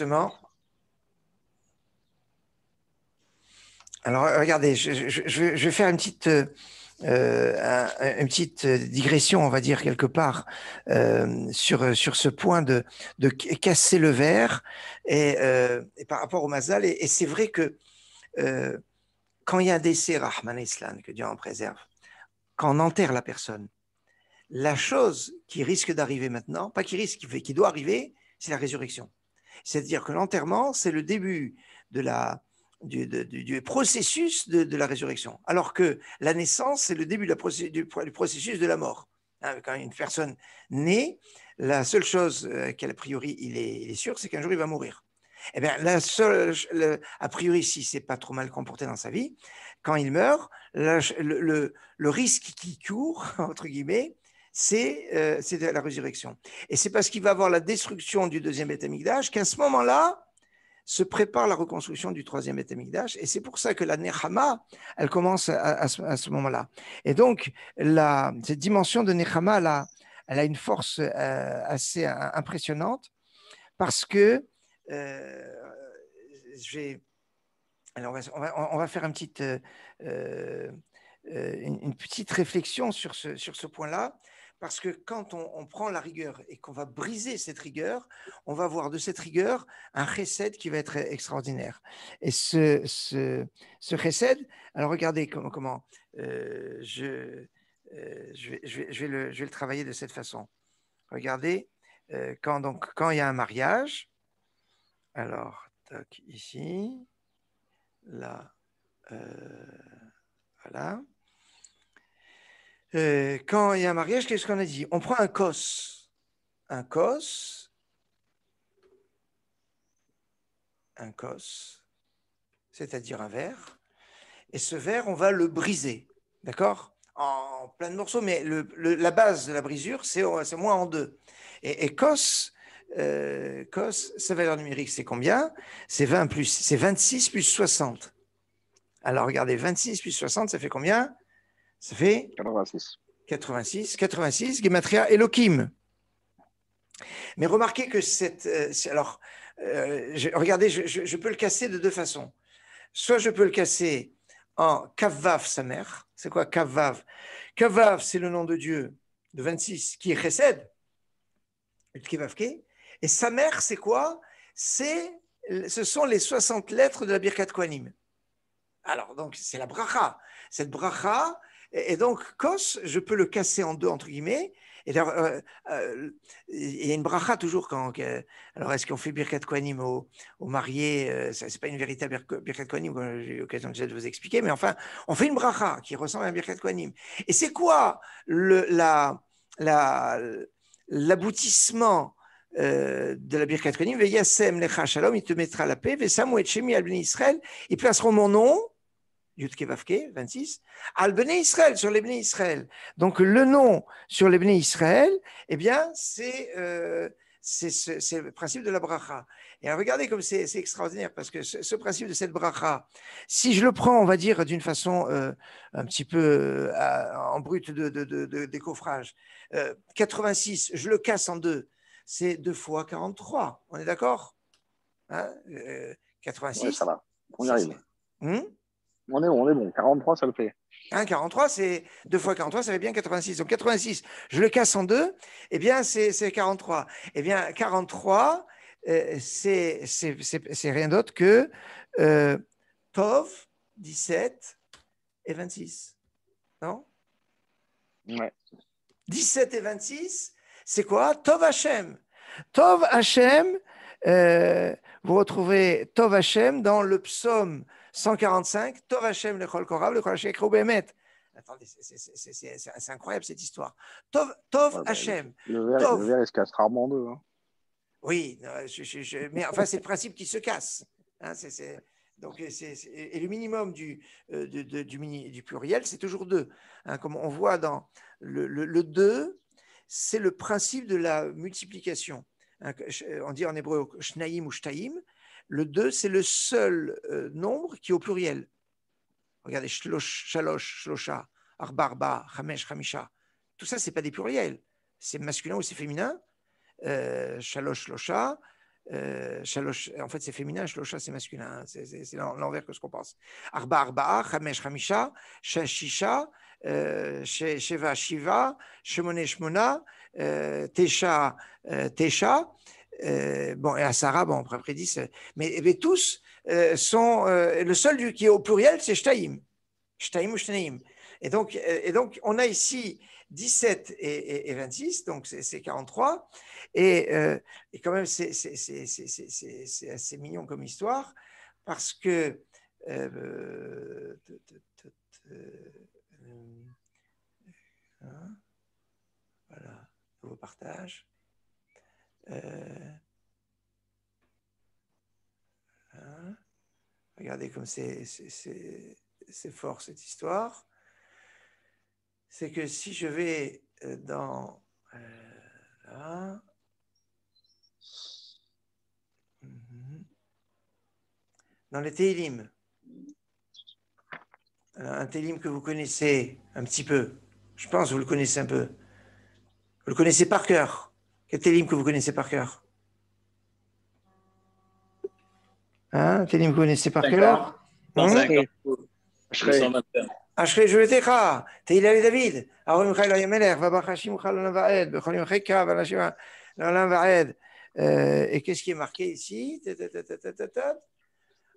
Alors, euh, regardez, je, vais faire euh, euh, une petite, digression, on va dire, quelque part, sur, ce point de, casser le verre et, par rapport au mazal. Et, c'est vrai que quand il y a un décès, Rahman Islan, que Dieu en préserve, quand on enterre la personne, la chose qui risque d'arriver maintenant, pas qui risque, qui doit arriver, c'est la résurrection. C'est-à-dire que l'enterrement, c'est le début du, processus de, la résurrection, alors que la naissance, c'est le début du, processus de la mort. Hein, quand une personne naît, la seule chose euh, qu'à priori il est, sûr, c'est qu'un jour il va mourir. Eh bien, la seule, a priori, si c'est pas trop mal comporté dans sa vie, quand il meurt, le, le risque qui court, entre guillemets, euh, c'est la résurrection. Et c'est parce qu'il va avoir la destruction du deuxième Betamigdash qu'à ce moment-là se prépare la reconstruction du troisième Betamigdash. Et c'est pour ça que la Nechama, elle commence à, ce, moment-là. Et donc, cette dimension de Nechama, elle a, une force euh, assez impressionnante parce que euh, Alors, on va, on, va, faire une petite, une petite réflexion sur ce, sur ce point-là. Parce que quand on, prend la rigueur et qu'on va briser cette rigueur, on va voir de cette rigueur un reset qui va être extraordinaire. Et ce, ce, alors regardez comment, je, vais, le, travailler de cette façon. Regardez, euh, quand, donc, quand il y a un mariage, alors, toc, ici, là, euh, voilà. Euh, quand il y a un mariage, qu'est-ce qu'on a dit On prend un cos. Un cos. Un cos. C'est-à-dire un verre. Et ce verre, on va le briser. D'accord En plein de morceaux, mais la base de la brisure, c'est moins en deux. Et, cos, euh, cos, sa valeur numérique, c'est combien C'est 20 plus, c'est 26 plus 60. Alors regardez, 26 plus 60, ça fait combien ça fait 86. 86, 86, Gematria Elohim. Mais remarquez que cette. Euh, alors, euh, regardez, je, peux le casser de deux façons. Soit je peux le casser en Kavav, sa mère. C'est quoi Kavav Kavav, c'est le nom de Dieu de 26 qui précède Et sa mère, c'est quoi C'est ce sont les 60 lettres de la Birkat Kohanim. Alors, donc, c'est la bracha. Cette bracha, et, donc, Kos, je peux le casser en deux, entre guillemets. Et alors, euh, euh, il y a une bracha toujours quand. alors, est-ce qu'on fait Birkat koanim aux, au marié euh, Ce n'est pas une véritable Birkat koanim j'ai eu l'occasion déjà de vous expliquer, mais enfin, on fait une bracha qui ressemble à un Birkat koanim. Et c'est quoi l'aboutissement de la Birkat koanim Veyasem lecha shalom, il te mettra la paix, Vesamu et Shemi al Israël, ils placeront mon nom Vavke, 26, al Israël, sur les Israël. Donc le nom sur les Israël, eh bien, c'est euh, c'est le principe de la bracha. Et regardez comme c'est extraordinaire, parce que ce, principe de cette bracha, si je le prends, on va dire, d'une façon euh, un petit peu euh, en brut de, de, 86, je le casse en deux, c'est deux fois 43, on est d'accord 86 hein ça va, on y arrive. On est bon, on est bon. 43, ça le fait. 43, hein, c'est 2 fois 43, ça fait bien 86. Donc 86, je le casse en deux, et eh bien c'est 43. Et eh bien 43, euh, c'est rien d'autre que euh, Tov, 17 et 26. Non Ouais. 17 et 26, c'est quoi Tov Hashem. Tov Hashem, euh, vous retrouvez Tov Hashem dans le psaume 145, Tov Hashem le Chol Korav, le Kol Hashem Bemet. Attendez, c'est incroyable cette histoire. Tov, Tov bah, Hashem. Le verre, il se casse rarement en deux. Hein. Oui, je, mais enfin, c'est le principe qui se casse. Hein, donc, c et le minimum du, euh, de, du, du, pluriel, c'est toujours deux. Hein, comme on voit dans le deux c'est le principe de la multiplication. Hein, euh, on dit en hébreu shnaim ou shtaim, le 2, c'est le seul euh, nombre qui est au pluriel. Regardez, shlosh, shalosh, shlosha, arbarba, chamesh, chamisha. Tout ça, ce n'est pas des pluriels. C'est masculin ou c'est féminin. Euh, shalosh, shlosha. Euh, en fait, c'est féminin, shlosha, c'est masculin. Hein. C'est l'envers que ce qu'on pense. Arba, arba, chamesh, chamisha, shashisha, sheva, shiva, shemone, shmona, tesha, tesha. Euh, bon, et à Sarah, bon, après 10, euh, mais, tous euh, sont. le seul qui est au pluriel, c'est Shtaïm. Shtaïm ou Shtaïm. Et donc, et donc, on a ici 17 et, 26, donc c'est 43. Et, quand même, c'est assez mignon comme histoire, parce que. Hein, voilà, vous partage. Euh, hein. Regardez comme c'est fort cette histoire. C'est que si je vais euh, dans... Euh, mhm, dans les Télim. Un Télim que vous connaissez un petit peu. Je pense que vous le connaissez un peu. Vous le connaissez par cœur. Quel télim que vous connaissez par cœur Hein Télim que vous connaissez par cœur Non, Ah, je Tu euh, Et qu'est-ce qui est marqué ici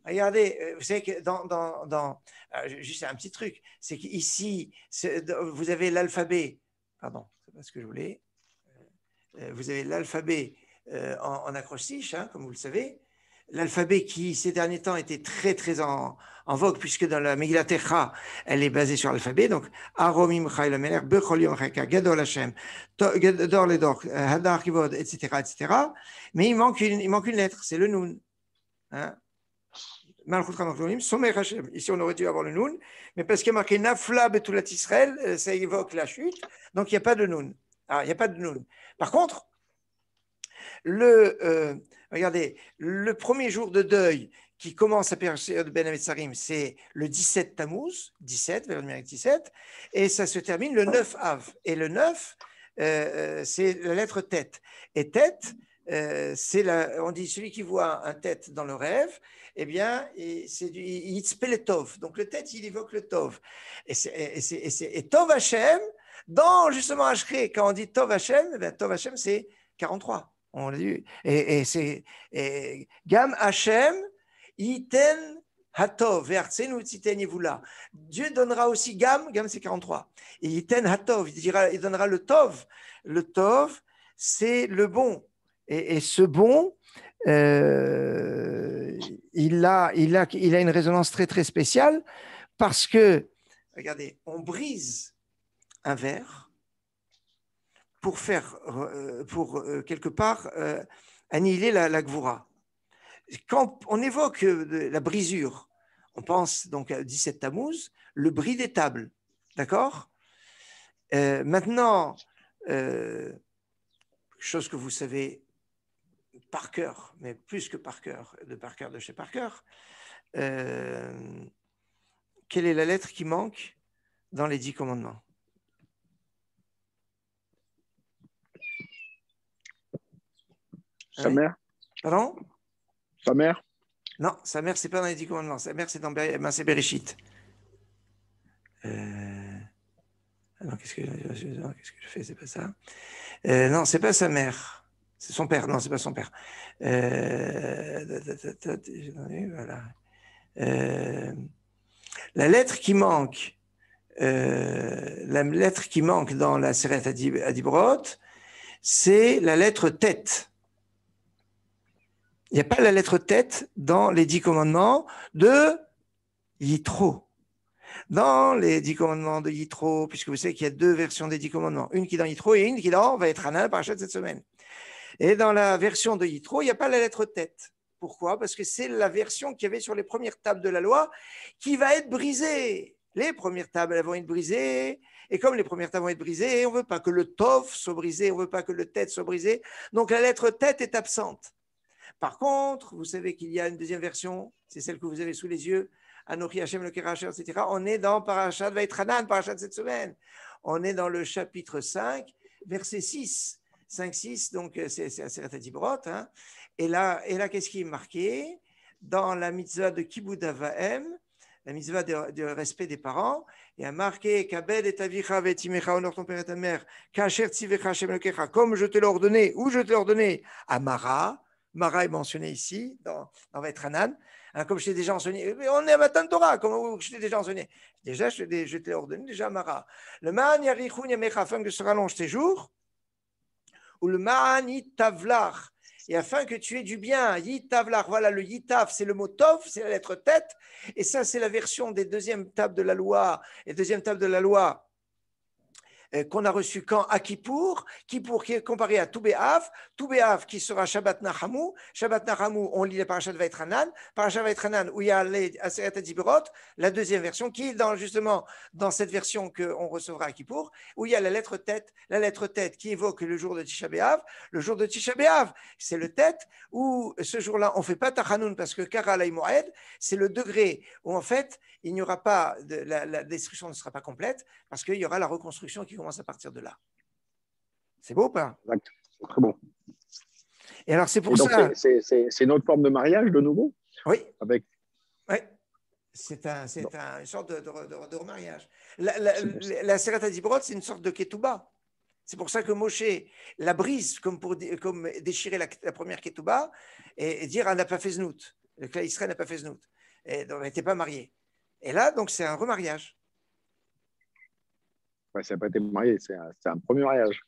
Regardez, euh, vous savez que dans, dans, dans euh, juste un petit truc, c'est qu'ici, vous avez l'alphabet, pardon, c'est pas ce que je voulais, euh, vous avez l'alphabet euh, en, accroche acrostiche, hein, comme vous le savez, l'alphabet qui ces derniers temps était très très en, vogue puisque dans la Megillah elle est basée sur l'alphabet donc Aromim Gadol Hashem Gadol Ledor euh, Hadar Kivod etc mais il manque une il manque une lettre c'est le Nun hein. Malchut Hashem ici on aurait dû avoir le Nun mais parce qu'il y a marqué Nafla la Israël ça évoque la chute donc il n'y a pas de Nun alors, ah, il n'y a pas de noun. Par contre, le, euh, regardez, le premier jour de deuil qui commence à de Ben Sarim, c'est le 17 Tammuz, 17, vers le 17, et ça se termine le 9 Av. Et le 9, euh, euh, c'est la lettre tête. Et tête, c'est la, on dit celui qui voit un tête dans le rêve, eh bien, c'est du Tov. Donc le tête, il évoque le Tov. Et, c'est, et, c'est, et, Tov dans justement Hachré, quand on dit Tov Hashem, eh Tov Hashem, c'est 43. On l'a vu. Et, c'est Gam Hashem, Iten Hatov, Dieu donnera aussi Gam, Gam c'est 43. Et Iten Hatov, il, il donnera le Tov. Le Tov, c'est le bon. Et, ce bon, euh, il, a, il, a, il a une résonance très très spéciale parce que, regardez, on brise un verre pour faire, euh, pour euh, quelque part euh, annihiler la, la Quand on évoque la brisure, on pense donc à 17 Tammuz, le bris des tables, d'accord Maintenant, chose que vous savez par cœur, mais plus que par cœur, de par cœur de chez par cœur, quelle est la lettre qui manque dans les dix commandements Sa mère Pardon Sa mère Non, sa mère, c'est pas dans les dix commandements. Sa mère, c'est dans eh ben, c'est euh, qu'est-ce que... je fais ce que C'est pas ça. Non, euh, non, c'est pas sa mère. C'est son père. Non, c'est pas son père. La lettre qui manque, euh, la lettre qui manque dans la à Dibrot, c'est la lettre tête. Il n'y a pas la lettre tête dans les dix commandements de Yitro. Dans les dix commandements de Yitro, puisque vous savez qu'il y a deux versions des dix commandements, une qui est dans Yitro et une qui est dans va être par Parachat cette semaine. Et dans la version de Yitro, il n'y a pas la lettre tête. Pourquoi Parce que c'est la version qu'il y avait sur les premières tables de la loi qui va être brisée. Les premières tables elles vont être brisées, et comme les premières tables vont être brisées, on ne veut pas que le tof soit brisé, on ne veut pas que le tête soit brisé. Donc la lettre tête est absente. Par contre, vous savez qu'il y a une deuxième version, c'est celle que vous avez sous les yeux, Anochi Hashem le Kerasher, etc. On est dans Parashat Vaitranan, Parashat de cette semaine. On est dans le chapitre 5, verset 6. 5, 6, donc euh, c'est assez Tibrot. Hein. Et là, et là qu'est-ce qui est marqué Dans la mitzvah de Kibud Avahem, la mitzvah de, respect des parents, y a marqué et vetimecha, honore ton père et ta mère, Hashem comme je te l'ai ordonné, ou je te l'ai ordonné, Amara, Mara est mentionné ici, dans, dans hein, comme je t'ai déjà enseigné, euh, on est à Matan Torah, comme je t'ai déjà enseigné. Déjà, je t'ai ordonné déjà Mara. Le Ma'an Yarichun Yamecha, afin que se rallonge tes jours, ou le Ma'an Tavlar, et afin que tu aies du bien. Yitavlar, voilà le Yitav, c'est le mot Tov, c'est la lettre tête, et ça, c'est la version des deuxièmes tables de la loi, et deuxième table de la loi euh, qu'on a reçu quand À Kippour. Kippour qui est comparé à Toubéav. Toubéav qui sera Shabbat Nahamu Shabbat Nahamu on lit la parachat de Vaitranan. Parachat Vaitranan, où il y a la deuxième version, qui est dans, justement dans cette version qu'on recevra à Kippour, où il y a la lettre tête, la lettre tête qui évoque le jour de Tisha Le jour de Tisha c'est le tête, où ce jour-là, on ne fait pas Tachanoun parce que Kara c'est le degré où en fait, il n'y aura pas, la, la destruction ne sera pas complète parce qu'il y aura la reconstruction qui commence à partir de là. C'est beau pas Exact. C'est très bon. Et alors, c'est pour donc, ça. C'est, c'est, une autre forme de mariage, de nouveau Oui. Avec... C'est, un, c'est un, une sorte de, remariage. La, la, la, c'est une sorte de Ketouba. C'est pour ça que Moshe la brise comme pour comme déchirer la, première ketouba et, dire elle ah, n'a pas fait znout. Le clan Israël n'a pas fait znout. Et donc, n'était pas marié. Et là, donc, c'est un remariage ouais ça n'a pas été marié, c'est un, c'est un premier mariage.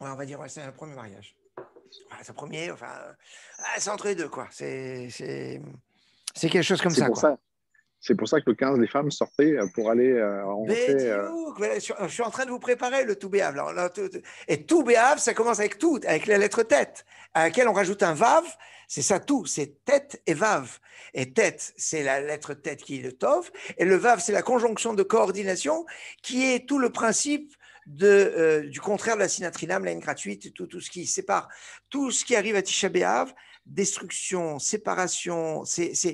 on va dire, ouais, c'est un premier mariage. Ouais, c'est un premier, enfin, euh, ah, c'est entre les deux, quoi. C'est, c'est, c'est quelque chose comme c'est pour quoi. ça. C'est pour ça que le 15, les femmes sortaient euh, pour aller euh, Mais euh, je suis en train de vous préparer le tout béave. Et tout béave, ça commence avec tout, avec la lettre tête, à laquelle on rajoute un vav. C'est ça tout, c'est tête et vav. Et tête, c'est la lettre tête qui est le tov. Et le vav, c'est la conjonction de coordination qui est tout le principe de, du contraire de la sinatrinam, la ligne gratuite, tout, tout ce qui sépare. Tout ce qui arrive à Tisha béave, destruction, séparation, c'est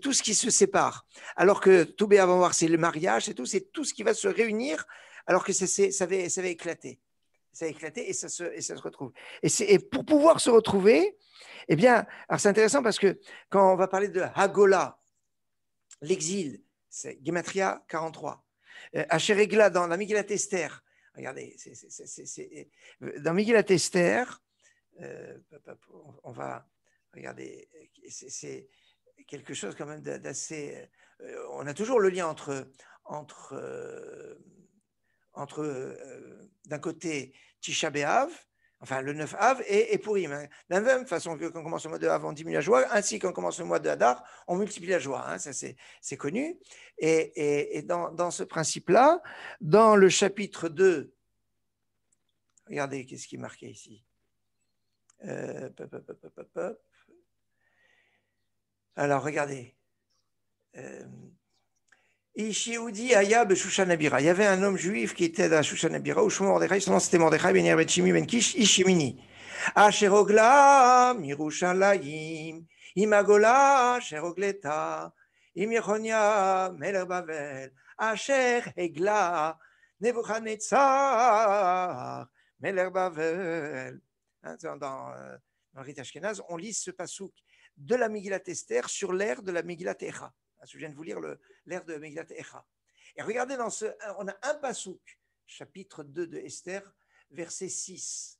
tout ce qui se sépare. Alors que tout bien avant voir, c'est le mariage, c'est tout, c'est tout ce qui va se réunir, alors que ça, ça, va, ça va éclater. Ça va éclater et ça se, et ça se retrouve. Et, et, pour pouvoir se retrouver, eh bien, c'est intéressant parce que quand on va parler de Hagola, l'exil, c'est Gematria 43. Acheregla euh, dans la Miguel Tester, regardez, c'est est, euh, dans Miguel Tester, euh, on va Regardez, euh, c'est quelque chose quand même d'assez... Euh, on a toujours le lien entre, entre, euh, entre d'un côté Tisha B'Av, enfin le 9 Av, et, et la hein. même façon que quand commence le mois de Av, on diminue la joie, ainsi qu'on commence le mois de Hadar, on multiplie la joie. Hein, ça, c'est connu. Et, dans, ce principe-là, dans le chapitre 2, regardez qu'est-ce qui est marqué ici. Alors, regardez. Euh, Ishiudi Ayab Shushanabira. Il y avait un homme juif qui était à Shushanabira, au Shmo son nom c'était Mordechai Ben Yerbetchimi Ben Kish Ishimini. Asherogla Mirushalayim, Imagola Sherogleta, Imironia melerbavel Asher Egla Nebuchadnezzar melerbavel. Bavel. Hein, dans, dans, euh, dans on lit ce pasouk de la Megillat Esther sur l'ère de la Megillat Echa. Je viens de vous lire l'ère de Echa. Et regardez, dans ce, on a un pasouk, chapitre 2 de Esther, verset 6.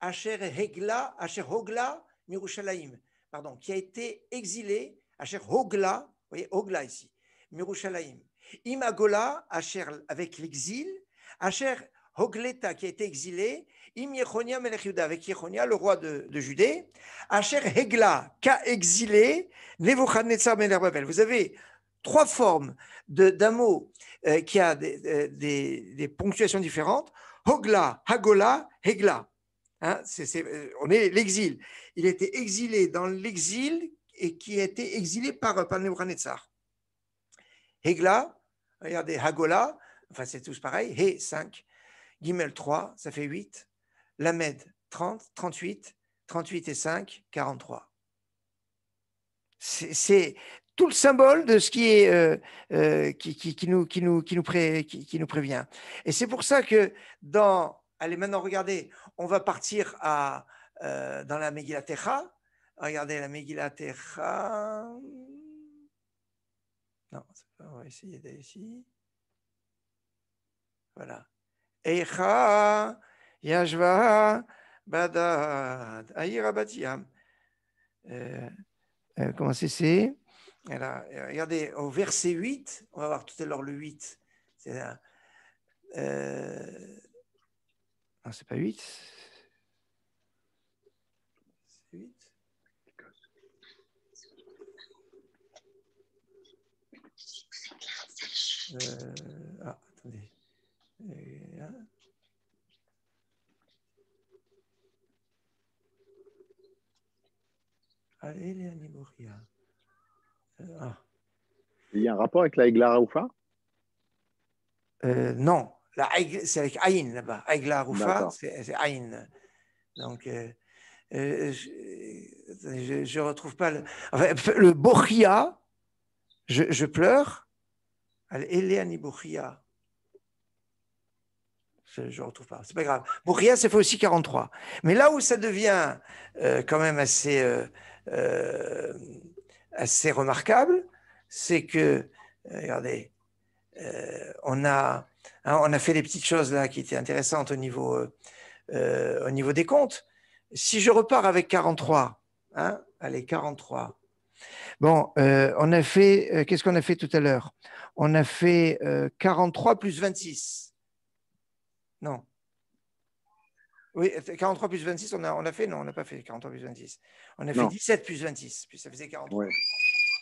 Asher Hegla, Asher Hogla, Mirushalayim, pardon, qui a été exilé, Asher Hogla, vous voyez, Hogla ici, Mirushalayim. Imagola, Asher, avec l'exil, Asher Hogleta, qui a été exilé, Im Yechonia Melech avec Yechonia, le roi de, Judée, Asher Hegla, a exilé Nebuchadnezzar Melech ben Babel. Vous avez trois formes d'un mot euh, qui a euh, des, ponctuations différentes. Hogla, Hagola, Hegla. Hein, euh, on est l'exil. Il était exilé dans l'exil et qui a été exilé par, par Hegla, regardez, Hagola, enfin c'est tous pareil, He 5, Gimel 3, ça fait 8, Lamed, 30, 38, 38 et 5, 43. C'est tout le symbole de ce qui est euh, euh, qui, qui, qui, nous qui nous prévient. Et c'est pour ça que dans allez maintenant regardez, on va partir à euh, dans la Megillah Regardez la Megillah Non, on va essayer d'aller ici. Voilà. Echa Yashva Badad Aïra Batiam. Comment c'est c'est Regardez, au verset 8, on va voir tout à l'heure le 8. C'est Euh, non, c'est pas 8. C'est 8. Euh, ah, attendez. Euh, Euh, ah. Il y a un rapport avec la Aigla euh, Non, c'est avec Aïn là-bas. Aigla c'est Aïn. Donc, euh, je ne retrouve pas le. Enfin, le Bochia, je, je pleure. Eléani Bochia. Je ne retrouve pas, c'est pas grave. Bourria, c'est fait aussi 43. Mais là où ça devient quand même assez euh, assez remarquable, c'est que, euh, regardez, euh, on, a, hein, on a fait des petites choses là qui étaient intéressantes au niveau, au niveau des comptes. Si je repars avec 43, hein, allez, 43. Bon, on a fait, qu'est-ce qu'on a fait tout à l'heure On a fait 43 plus 26. Non, oui, 43 euh, plus 26, on a, on a fait Non, on n'a pas fait 43 plus 26. On a fait 17 plus 26, puis ça faisait 43.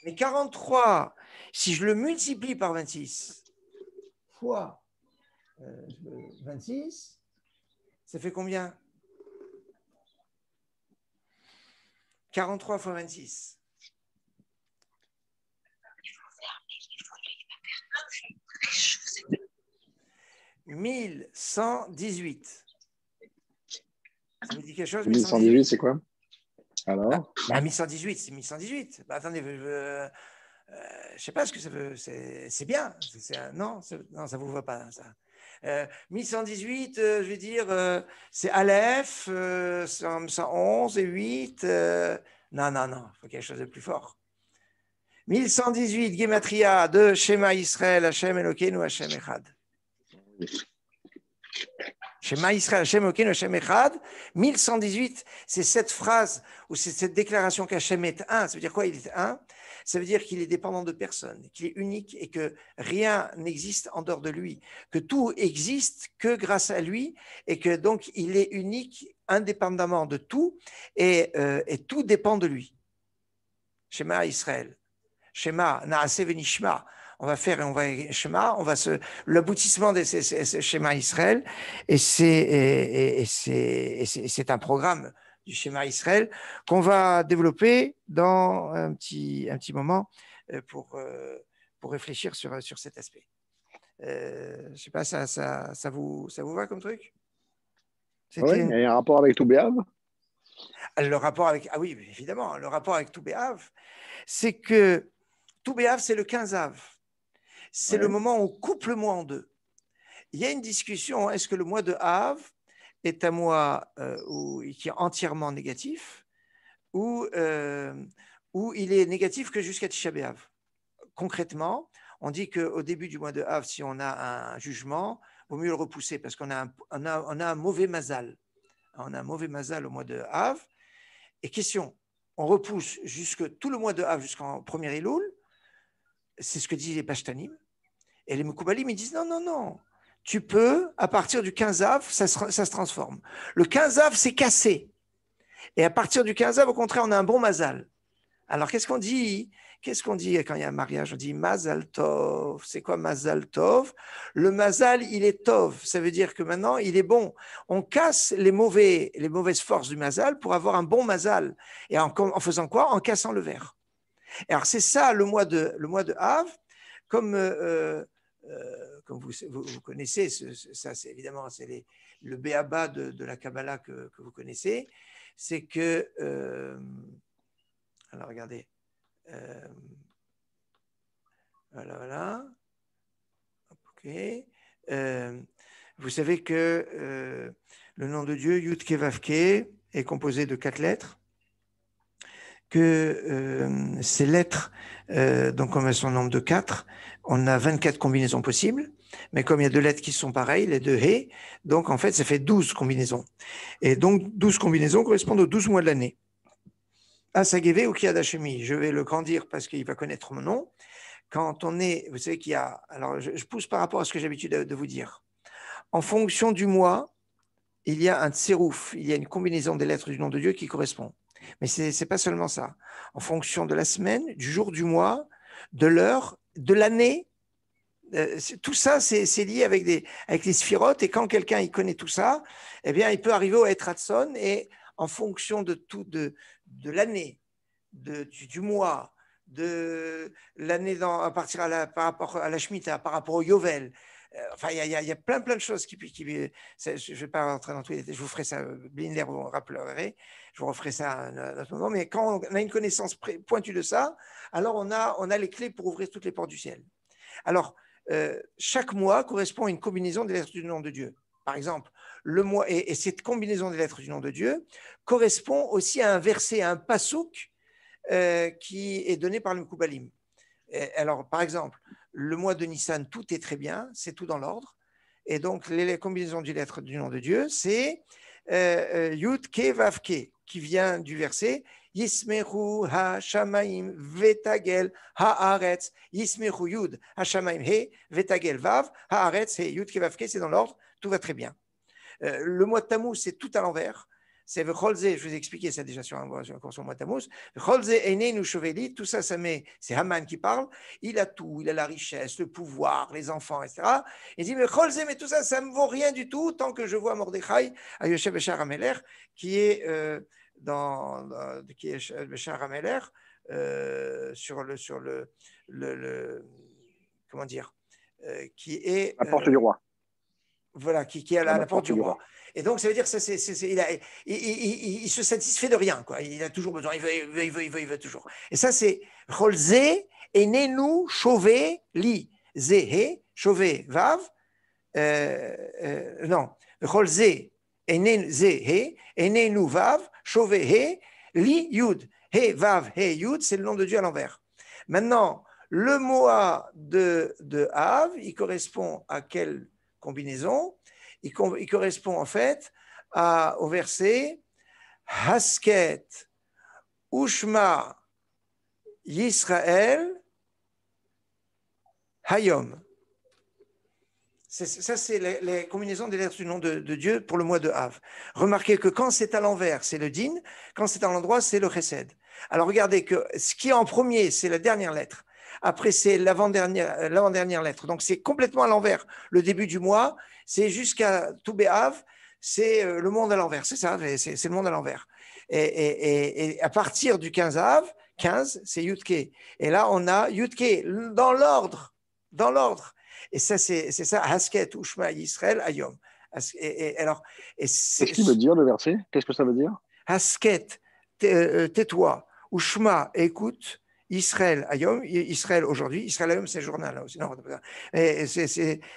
Mais 43, si je le multiplie par 26 fois 26, euh, ça fait combien 43 fois 26. 1118 dit quelque chose 1118, c'est quoi Alors 1118, ah, bah, c'est 1118. Bah, attendez, euh, euh, je ne sais pas ce que ça veut. C'est bien. c'est non, ça ne vous voit pas, ça. 1118, euh, je veux dire, c'est Aleph, 111 et 8. non, non, non, il faut quelque chose de plus fort. 1118, Gematria de Shema Israël, Hachem Elokeinu, Hachem Echad. Shema Israël, Hashem Okin, Echad, 1118, c'est cette phrase ou c'est cette déclaration qu'Hachem est un. Ça veut dire quoi Il est un. Ça veut dire qu'il est dépendant de personne, qu'il est unique et que rien n'existe en dehors de lui, que tout existe que grâce à lui et que donc il est unique indépendamment de tout et, euh, tout dépend de lui. Shema Israël, Shema Naase Venishma, on va faire, on va schéma, on va se l'aboutissement de ces, schéma Israël, et c'est c'est un programme du schéma Israël qu'on va développer dans un petit un petit moment euh, pour euh, pour réfléchir sur sur cet aspect. Je euh, je sais pas, ça, ça, vous ça vous va comme truc Oui, il y a un rapport avec tout ah, Le rapport avec ah oui évidemment le rapport avec tout c'est que tout c'est le 15 av c'est le moment où on coupe le mois en deux. Il y a une discussion, hein, est-ce que le mois de Av est un mois euh, qui est entièrement négatif euh, ou, il est négatif que jusqu'à Tisha Concrètement, on dit qu'au début du mois de Av, si on a un jugement, il vaut mieux le repousser parce qu'on a, on a, un mauvais mazal. On a un mauvais mazal au mois de Av. Et question, on repousse jusque tout le mois de Av jusqu'en premier Iloul, c'est ce que disent les Pashtanim, et les Moukoubali me disent non, non, non. Tu peux, à partir du 15 av, ça se, transforme. Le 15 av, c'est cassé. Et à partir du 15 av, au contraire, on a un bon mazal. Alors, qu'est-ce qu'on dit Qu'est-ce qu'on dit quand il y a un mariage On dit Mazal Tov. C'est quoi Mazal Tov Le Mazal, il est Tov. Ça veut dire que maintenant, il est bon. On casse les, mauvais, les mauvaises forces du Mazal pour avoir un bon Mazal. Et en, faisant quoi En cassant le verre. Alors, c'est ça le mois de, le mois de Havre. Comme, euh, euh, euh, comme vous, connaissez, ça c'est évidemment les, le béaba de, la Kabbalah que, vous connaissez, c'est que. alors regardez. voilà, voilà. Ok. vous savez que le nom de Dieu, Yud Kevavke, est composé de quatre lettres que euh, ces lettres, euh, donc comme elles sont nombre de 4, on a 24 combinaisons possibles. Mais comme il y a deux lettres qui sont pareilles, les deux hé, donc en fait, ça fait 12 combinaisons. Et donc, 12 combinaisons correspondent aux 12 mois de l'année. Asagévé ou Kiadachemi », je vais le grandir parce qu'il va connaître mon nom. Quand on est, vous savez qu'il y a, alors je, pousse par rapport à ce que j'ai l'habitude de vous dire. En fonction du mois, il y a un tserouf, il y a une combinaison des lettres du nom de Dieu qui correspond. Mais ce n'est pas seulement ça. En fonction de la semaine, du jour, du mois, de l'heure, de l'année, euh, tout ça, c'est lié avec, des, les sphirotes. Et quand quelqu'un y connaît tout ça, eh bien, il peut arriver au Etratson et en fonction de l'année, du, mois, de l'année à partir à la, par rapport à la Shemitah, par rapport au Yovel, euh, enfin, il y, a plein, plein de choses qui. je ne vais pas rentrer dans tous les je vous ferai ça, euh, Blinder, vous en je vous referai ça à un autre moment, mais quand on a une connaissance pointue de ça, alors on a, on a les clés pour ouvrir toutes les portes du ciel. Alors, euh, chaque mois correspond à une combinaison des lettres du nom de Dieu. Par exemple, le mois, et, cette combinaison des lettres du nom de Dieu correspond aussi à un verset, à un passouk qui est donné par le Mkoubalim. alors, par exemple, le mois de Nissan, tout est très bien, c'est tout dans l'ordre. Et donc, les, combinaisons du lettre du nom de Dieu, c'est euh, euh Yud Ke Vav qui vient du verset Yismeru ha shamaim vetagel Arets, Yismeru yud ha shamaim he vetagel vav haaretz he yud kevavke, c'est dans l'ordre, tout va très bien. Euh, le mois de Tamou, c'est tout à l'envers c'est je vous ai expliqué ça déjà sur, un, sur la course au nous Cheveli, tout ça, ça met, c'est Haman qui parle, il a tout, il a la richesse, le pouvoir, les enfants, etc. Il dit, mais mais tout ça, ça ne me vaut rien du tout tant que je vois Mordechai à Yoshev Ameler, qui est euh, dans, qui est Ameler, euh, sur le, sur le, le, le comment dire, euh, qui est... La porte euh, du roi. Voilà, qui, qui est à la, porte, du roi et donc, ça veut dire qu'il il, se satisfait de rien. Quoi. Il a toujours besoin. Il veut, il veut, il veut, il veut, toujours. Et ça, c'est Rolze et Nenou Chauvé Li. Zehe Chauvé Vav. Euh, euh, non. Rolze et Zehe et Nenou Vav Chauvé He Li Yud. He Vav He Yud, c'est le nom de Dieu à l'envers. Maintenant, le moa de, de av il correspond à quelle combinaison il, correspond en fait au verset Hasket, Ushma, Yisrael, Hayom. Ça, c'est les, combinaisons des lettres du nom de, Dieu pour le mois de Av. Remarquez que quand c'est à l'envers, c'est le din, quand c'est à l'endroit, c'est le chesed. Alors regardez que ce qui est en premier, c'est la dernière lettre. Après, c'est l'avant-dernière lettre. Donc, c'est complètement à l'envers. Le début du mois, c'est jusqu'à Toubehav, c'est euh, le monde à l'envers. C'est ça, c'est le monde à l'envers. Et, à partir du 15 av, 15, c'est Yutke. Et là, on a Yutke dans l'ordre, dans l'ordre. Et ça, c'est ça, Hasket, Ushma, Yisrael, Ayom. Et, alors, qu'est-ce qu'il veut dire le verset Qu'est-ce que ça veut dire Hasket, euh, tais-toi, Ushma, écoute, Israël Ayom, Israël aujourd'hui, Israël Ayom, c'est le journal. Hein,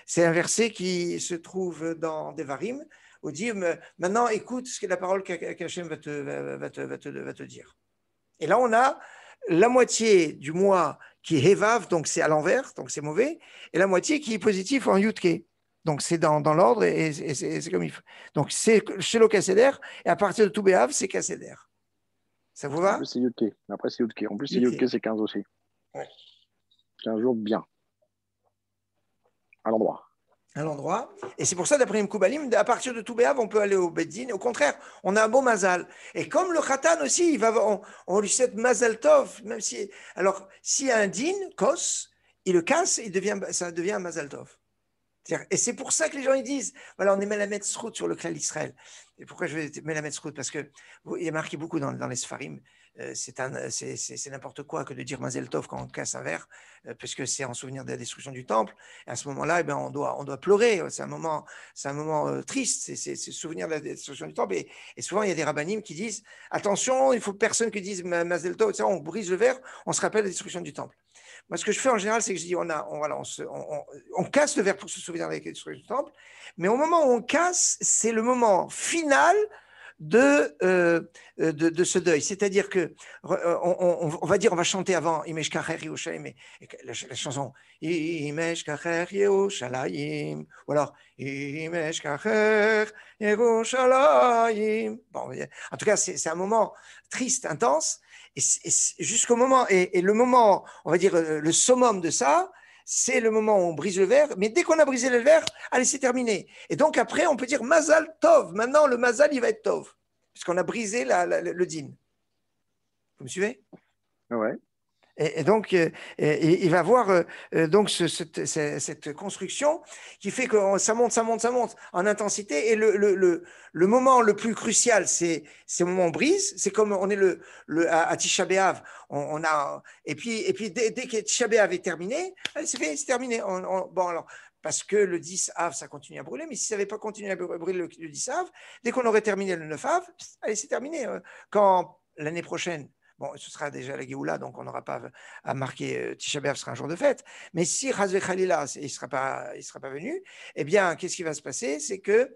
c'est un verset qui se trouve dans Devarim, où dit maintenant écoute ce que la parole qu'Hachem va te, va, te, dire. Et là, on a la moitié du mois qui est Hevav, donc c'est à l'envers, donc c'est mauvais, et la moitié qui est positive en Yutke. Donc c'est dans, l'ordre et, c'est comme il Donc c'est chez le et à partir de Toubéav, c'est Kasséder. Ça vous va Après, c'est Yutke. Après, c'est En plus, c'est Yutke, c'est 15 aussi. Ouais. un jour bien. À l'endroit. À l'endroit. Et c'est pour ça, d'après Mkoubalim, à partir de Toubéav, on peut aller au Beddin. Au contraire, on a un beau Mazal. Et comme le Khatan aussi, il va, on, on lui souhaite Mazaltov, Même si, alors, s'il y a un din, Kos, il le casse, il devient, ça devient Mazaltov. Et c'est pour ça que les gens ils disent voilà, on est Melamed Srout sur le clan d'Israël. Et pourquoi je vais la Srout Parce qu'il y a marqué beaucoup dans, dans les Sfarim euh, euh, c'est n'importe quoi que de dire Mazel Tov quand on casse un verre, euh, parce c'est en souvenir de la destruction du temple. Et à ce moment-là, eh ben, on, doit, on doit pleurer. C'est un moment, c'est un moment triste, c'est souvenir de la destruction du temple. Et, et, souvent, il y a des rabbinimes qui disent attention, il faut personne qui dise Mazel Tov, on brise le verre, on se rappelle la destruction du temple. Moi, ce que je fais en général, c'est que je dis on, on, on, casse le verre pour se souvenir de la destruction du temple, mais au moment où on casse, c'est le moment final de, euh, euh, de, de, ce deuil. C'est-à-dire que euh, on, on, on, va dire, on va chanter avant Imesh Kacher Yerushalayim, la, chanson Imesh Kacher Yerushalayim, ou alors Imesh Kacher Yerushalayim. Bon, en tout cas, c'est un moment triste, intense, et, et jusqu'au moment, et, et, le moment, on va dire, euh, le summum de ça, c'est le moment où on brise le verre, mais dès qu'on a brisé le verre, allez, c'est terminé. Et donc après, on peut dire Mazal Tov. Maintenant, le Mazal, il va être Tov, puisqu'on a brisé le din. Vous me suivez Ouais. Et, donc, euh, il va voir euh, euh, donc cette, construction qui fait que ça monte, ça monte, ça monte en intensité. Et le, le, moment le plus crucial, c'est le moment brise. C'est comme on est le, à, Tisha B'Av, on, a et puis et puis dès, que Tisha B'Av est terminé, c'est terminé. bon alors parce que le 10 av, ça continue à brûler, mais si ça n'avait pas continué à brûler le, 10 av, dès qu'on aurait terminé le 9 av, c'est terminé. Quand l'année prochaine, Bon, ce sera déjà la Géoula, donc on n'aura pas à marquer euh, Tisha B'Av sera un jour de fête. Mais si Razve Khalila, il ne sera, pas, venu, eh bien, qu'est-ce qui va se passer C'est que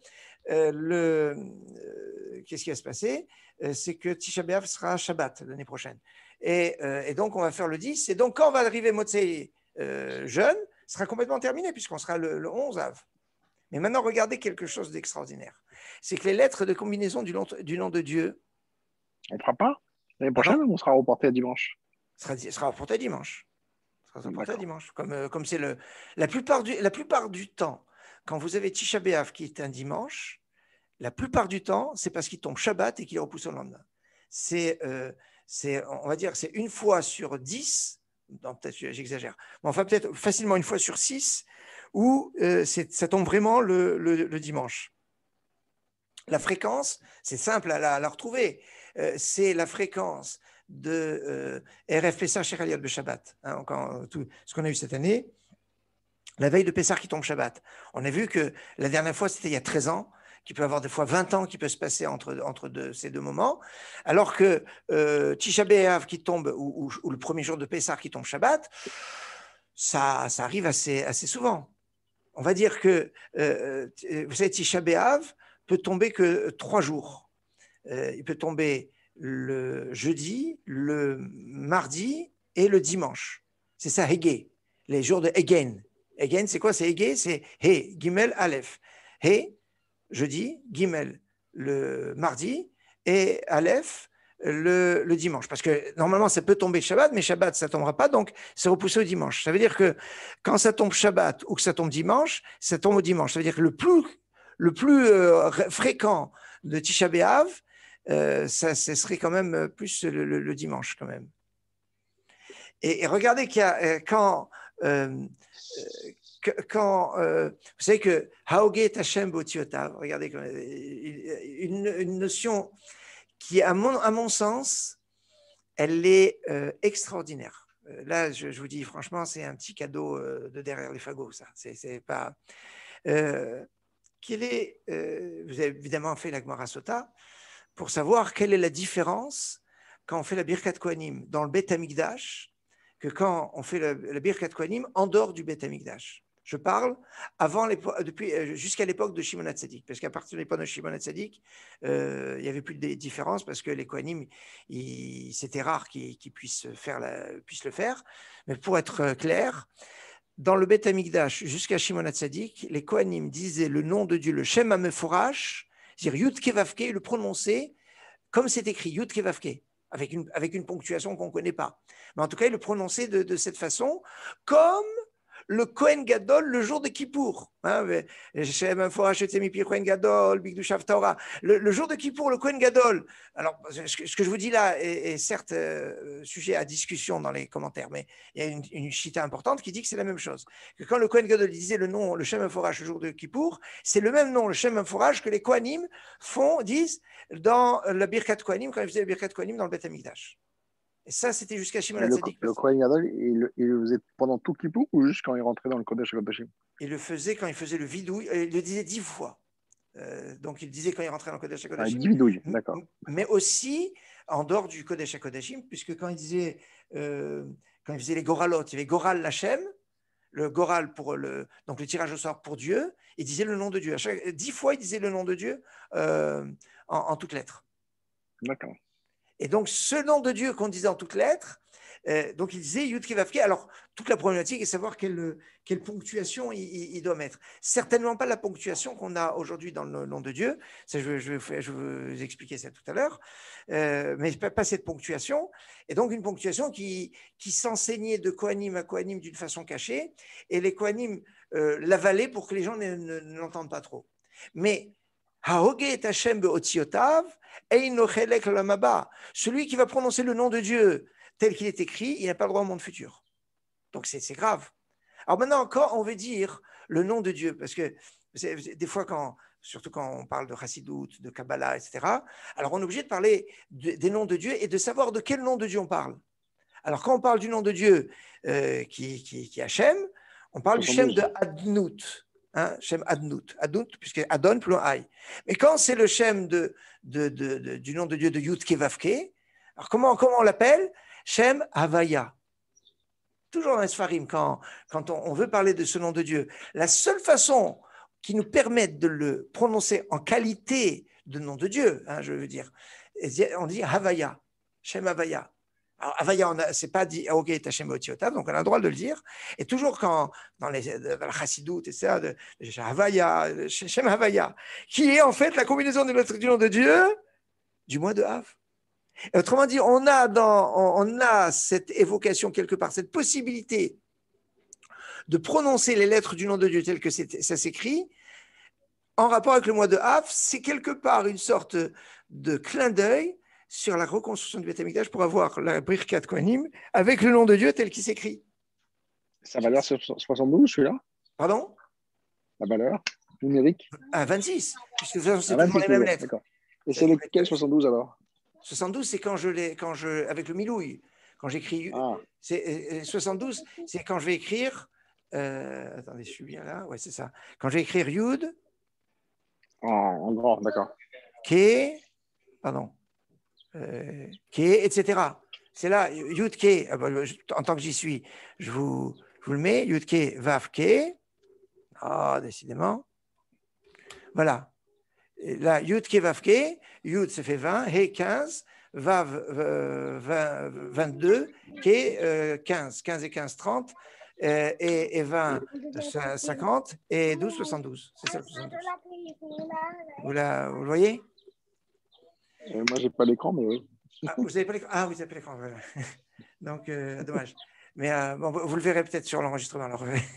euh, le. Euh, ce qui va se passer C'est que Tisha B'Av sera Shabbat l'année prochaine. Et, donc, on va faire le 10. Et donc, quand on va arriver Motsei jeune, ce sera complètement terminé, puisqu'on sera le, 11 av. Mais maintenant, regardez quelque chose d'extraordinaire. C'est que les lettres de combinaison du nom, de Dieu. On ne prend pas L'année prochaine, on sera reporté à dimanche. Sera, sera reporté à dimanche. Sera reporté à dimanche. Euh, comme c'est le la plupart du la plupart du temps, quand vous avez Tisha B'av qui est un dimanche, la plupart du temps, c'est parce qu'il tombe Shabbat et qu'il repousse au lendemain. C'est euh, c'est on va dire c'est une fois sur dix. Peut-être j'exagère, mais enfin peut-être facilement une fois sur six où euh, ça tombe vraiment le, le, dimanche. La fréquence, c'est simple à à la retrouver. Euh, c'est la fréquence de euh, RF Pessar chez de Shabbat, hein, euh, tout, ce qu'on a eu cette année, la veille de Pessar qui tombe Shabbat. On a vu que la dernière fois, c'était il y a 13 ans, qui peut avoir des fois 20 ans qui peut se passer entre, ces deux moments, alors que Tisha qui tombe, ou, le premier jour de Pessah qui tombe Shabbat, ça, arrive assez, souvent. On va dire que, vous savez, Tisha B'Av peut tomber que trois jours. Euh, il peut tomber le jeudi, le mardi et le dimanche. C'est ça, Hege, les jours de Egen. Hegen, c'est quoi C'est Hege, c'est He, Gimel, Aleph. He, jeudi, Gimel, le mardi, et Aleph, le, dimanche. Parce que normalement, ça peut tomber Shabbat, mais Shabbat, ça tombera pas, donc c'est repoussé au dimanche. Ça veut dire que quand ça tombe Shabbat ou que ça tombe dimanche, ça tombe au dimanche. Ça veut dire que le plus, euh, fréquent de Tisha B'Av, euh, ça, serait quand même euh, plus le, dimanche quand même. Et, regardez qu'il y a, euh, quand, quand vous savez que Haoge Tachem regardez une, une, notion qui, à mon, à mon sens, elle est extraordinaire. Là, je, vous dis franchement, c'est un petit cadeau de derrière les fagots, ça. C'est pas. est, vous avez évidemment fait la gmarasota pour savoir quelle est la différence quand on fait la Birkat Kohanim dans le Beth Amikdash que quand on fait la, Birkat Kohanim en dehors du Beth Amikdash. Je parle avant euh, depuis euh, jusqu'à l'époque de Shimon Hatzadik, parce qu'à partir de l'époque de Shimon Hatzadik, euh, il n'y avait plus de différence parce que les koanim, c'était rare qu'ils puissent, le faire. Mais pour être clair, dans le Beth Amikdash jusqu'à Shimon Hatzadik, les Kohanim disaient le nom de Dieu, le Shem HaMeforash, dire Yud le prononcer comme c'est écrit, Yud avec une, avec une ponctuation qu'on ne connaît pas. Mais en tout cas, le prononcer de, de cette façon, comme le Kohen Gadol le jour de Kippour. le, le, jour de Kippour, le Kohen Gadol. Alors, ce que je vous dis là est, certes euh, sujet à discussion dans les commentaires, mais il y a une, chita importante qui dit que c'est la même chose. Que quand le Kohen Gadol disait le nom, le Shem Forage le jour de Kippour, c'est le même nom, le Shem Forage que les Kohanim font, disent dans la Birkat Kohanim, quand ils faisaient la Birkat Kohanim dans le Beth Amikdash. Et ça, c'était jusqu'à Shimon Le, le Kohen il, le faisait pendant tout Kippou ou juste quand il rentrait dans le Kodesh HaKodashim Il le faisait quand il faisait le vidouille. Euh, il le disait dix fois. Euh, donc, il disait quand il rentrait dans le Kodesh HaKodashim. Ah, vidouilles, mm, d'accord. Mm. Mais aussi en dehors du Kodesh HaKodashim, puisque quand il disait, euh, quand il faisait les Goralot, il y avait Goral Lachem, le Goral pour le, donc le tirage au sort pour Dieu, il disait le nom de Dieu. À chaque, dix fois, il disait le nom de Dieu en, en toutes lettres. D'accord. Et donc, ce nom de Dieu qu'on disait en toutes lettres, euh, donc il disait Yud Kevavke. Alors, toute la problématique est de savoir quelle, quelle ponctuation il, doit mettre. Certainement pas la ponctuation qu'on a aujourd'hui dans le nom de Dieu. je, je, vais vous expliquer ça tout à l'heure. Euh, mais pas, cette ponctuation. Et donc, une ponctuation qui, s'enseignait de coanime à coanime d'une façon cachée. Et les coanimes euh, l'avalaient pour que les gens ne, ne l'entendent pas trop. Mais celui qui va prononcer le nom de Dieu tel qu'il est écrit, il n'a pas le droit au monde futur. Donc c'est grave. Alors maintenant, encore, on veut dire le nom de Dieu, parce que des fois, quand, surtout quand on parle de Hasidut, de Kabbalah, etc., alors on est obligé de parler des noms de Dieu et de savoir de quel nom de Dieu on parle. Alors quand on parle du nom de Dieu euh, qui, qui, est Hachem, on parle du Hachem de Adnout. Hein, Shem Adnout, Adnout, puisque Adon plus loin Mais quand c'est le Shem de, du nom de Dieu de Yud Kevavke, alors comment, comment on l'appelle Shem Havaya. Toujours dans Esfarim, quand, quand on, veut parler de ce nom de Dieu, la seule façon qui nous permette de le prononcer en qualité de nom de Dieu, hein, je veux dire, eh, on dit Havaya, Shem Havaya. Alors, Avaya, ah, c'est pas dit, ok, donc on a le droit de le dire. Et toujours quand, dans, les, euh, dans etc., de, qui est en fait la combinaison des lettres du nom de Dieu, du mois de Hav. Autrement dit, on a, dans, on, a cette évocation quelque part, cette possibilité de prononcer les lettres du nom de Dieu tel que ça s'écrit, en rapport avec le mois de Hav, c'est quelque part une sorte de clin d'œil sur la reconstruction du bétamique pour avoir la Birkat Kohanim avec le nom de Dieu tel qu'il s'écrit. Sa valeur 72, celui-là Pardon La valeur numérique À 26, puisque c'est toujours les mêmes lettres. Et c'est lequel 72 alors 72, c'est quand je l'ai, quand je, avec le milouille, quand j'écris. Ah. C'est, 72, euh, euh, c'est quand je vais écrire. Euh, attendez, je suis bien là. Ouais, c'est ça. Quand je vais écrire Yud. En, grand, d'accord. Ké. Pardon. Euh, etc. C'est là, Yudke, euh, bah, en tant que j'y suis, je vous, le mets, Yudke, Vavke. Ah, décidément. Voilà. Et là, Yud ça fait 20, He, 15, Vav 20, 22, qui 15, 15 et 15, 30. Euh, et, 20, 50 et 12, 72. C'est ça, Vous, vous le voyez moi moi, n'ai pas l'écran, mais oui. ah, vous n'avez pas l'écran Ah, vous n'avez pas l'écran. Donc, euh, dommage. Mais euh, vous le verrez peut-être sur l'enregistrement.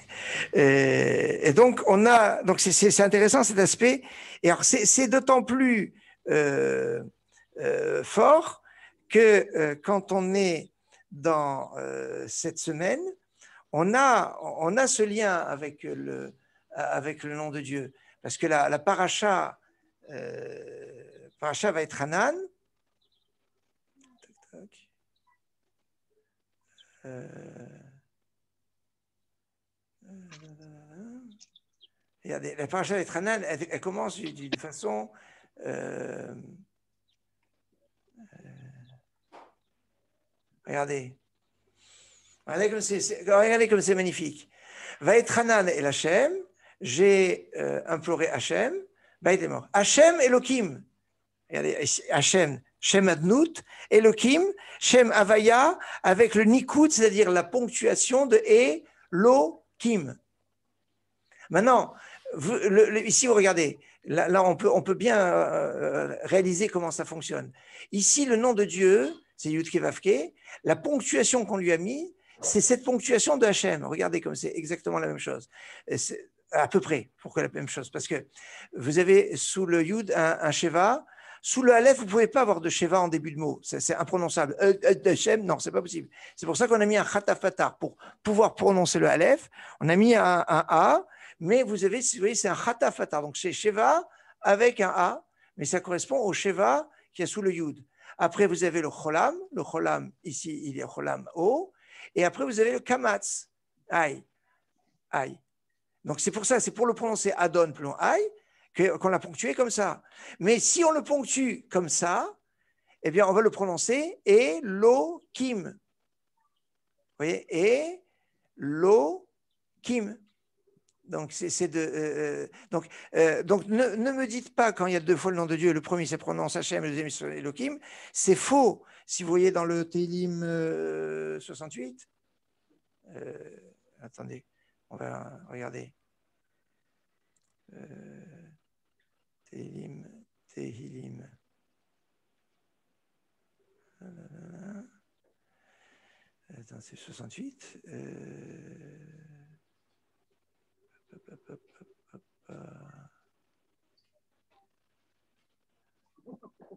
et, donc, on a, donc c'est intéressant cet aspect. Et alors, c'est d'autant plus euh, fort que quand on est dans cette semaine, on a, on a ce lien avec le, avec le nom de Dieu. Parce que la, la paracha Paracha va être Hanan. Euh, euh, regardez, la paracha être Hanan, elle, elle commence d'une façon euh, regardez. Regardez comme c'est, magnifique. Va être Hanan et l'Hachem, J'ai imploré Hachem. Bah, il est mort. Hachem Lokim. Regardez, Hachem, Shem Adnout, Elohim, Shem Avaya, avec le Nikut, c'est-à-dire la ponctuation de Elohim. Maintenant, ici, vous regardez, là, on, peut, bien euh, euh, réaliser comment ça fonctionne. Ici, le nom de Dieu, c'est Yud kevavke, la ponctuation qu'on lui a mis, c'est cette ponctuation de Hachem. Regardez comme c'est exactement la même chose. À peu près, pourquoi la même chose Parce que vous avez sous le Yud un Sheva, sous le Aleph, vous ne pouvez pas avoir de Sheva en début de mot. C'est imprononçable. Euh, euh, non, c'est pas possible. C'est pour ça qu'on a mis un Khatafata pour pouvoir prononcer le Aleph. On a mis un, A, mais vous avez, vous voyez, c'est un Khatafata. Donc c'est Sheva avec un A, mais ça correspond au Sheva qui est sous le Yud. Après, vous avez le Cholam. Le Cholam, ici, il est Cholam O. Et après, vous avez le Kamatz. Aïe. Aïe. Donc c'est pour ça, c'est pour le prononcer Adon plus long Aïe qu'on l'a ponctué comme ça. Mais si on le ponctue comme ça, eh bien, on va le prononcer kim. Vous voyez Elohim. Donc, c'est de, euh, euh, donc, euh, donc ne, me dites pas quand il y a deux fois le nom de Dieu, le premier c'est prononcé Hachem, le deuxième c'est Elohim. C'est faux. Si vous voyez dans le Télim 68, attendez, on va regarder. Télim, Tehilim. Attends, c'est 68. Euh, euh...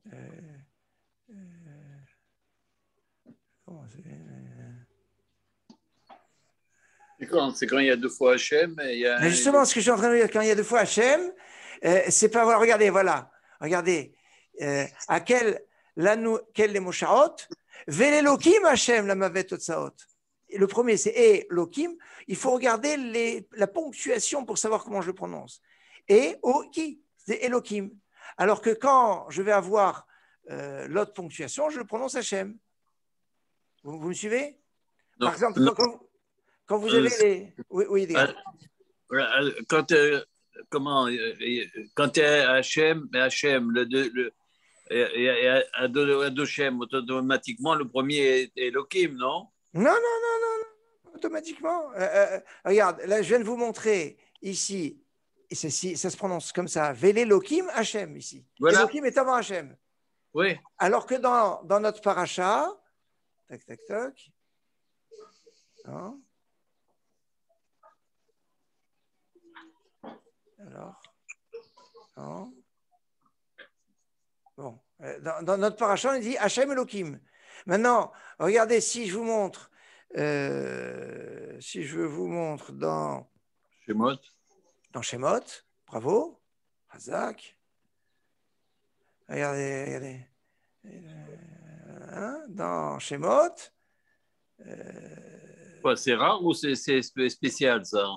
Euh... Comment c'est euh, c'est quand, quand il y a deux fois HM. Et il y a... Mais justement, ce que je suis en train de dire, quand il y a deux fois HM, euh, c'est pas regardez, voilà, regardez, euh, à quel mot quel les Hashem la mavet Le premier, c'est et eh, lokim. Il faut regarder les, la ponctuation pour savoir comment je le prononce. Et oki, c'est elokim. Alors que quand je vais avoir euh, l'autre ponctuation, je le prononce Hachem. Vous, me suivez Par exemple, quand, vous, avez les. Oui, oui, Quand comment, euh, euh, quand tu es à HM, HM, le, le, et automatiquement, le premier est Lokim non Non, non, non, non, automatiquement. Euh, regarde, là, je viens de vous montrer ici, ça se prononce comme ça, Vélé Lokim Hachem, ici. Lokim est avant Hachem. Oui. Alors que dans, dans notre paracha, tac, tac, tac, hein, Alors Bon. Euh, dans, notre parachute, il dit Hachem Elohim. Maintenant, regardez, si je vous montre, euh, si je vous montre dans. Shemot. Dans Shemot, bravo, Hazak. Regardez, regardez. Euh, hein, dans Shemot. c'est rare ou c'est spécial ça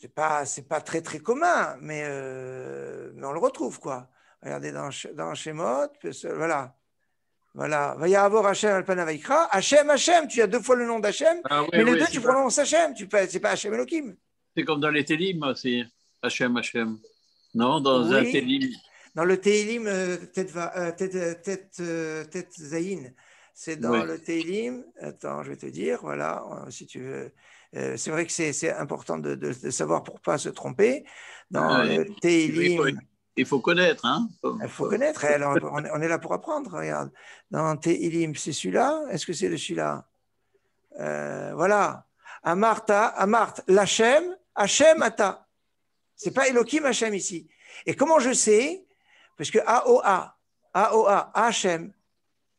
c'est pas c'est pas très très commun, mais, euh, mais on le retrouve quoi. Regardez dans dans Shemot, voilà. Voilà, va y avoir Hachem Alpanavaikra. Hachem, Hachem, tu as deux fois le nom d'Hachem, ah mais les deux, tu prononces Hachem, tu n'est c'est pas Hachem Elohim. C'est comme dans les Télim aussi, Hachem, Hachem. Non, dans oui. un Télim. Dans le Télim, tête, euh, euh, tête, C'est dans le Télim, attends, je vais te dire, voilà, si tu veux. Euh, c'est vrai que c'est important de, de, savoir pour ne pas se tromper. Dans ah il faut connaître. Hein il faut connaître. Hein. Alors, on est là pour apprendre. Regarde, dans Tehilim, c'est celui-là. Est-ce que c'est celui-là euh, Voilà. Amart, l'Hachem, Hachem, Ata. C'est pas Elohim, Hachem ici. Et comment je sais Parce que AOA, AOA, Hachem.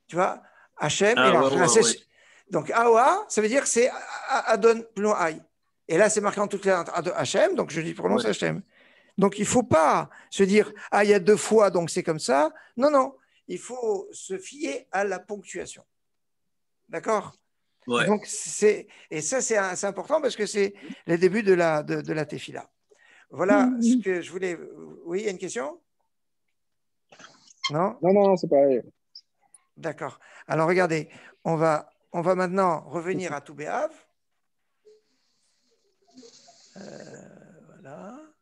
Tu vois Hachem, ah donc AOA, ça veut dire que c'est Adon Pnoai. Et là, c'est marqué en toutes les lettres Hm, donc je dis prononce Hm. Donc il ne faut pas se dire Ah, il y a deux fois, donc c'est comme ça. Non, non, il faut se fier à la ponctuation. D'accord Donc c'est et ça c'est important parce que c'est le début de la de, la tefila. Voilà ce que je voulais. Oui, il y a une question Non Non, non, non c'est pareil. D'accord. Alors regardez, on va on va maintenant revenir à tout Euh, voilà.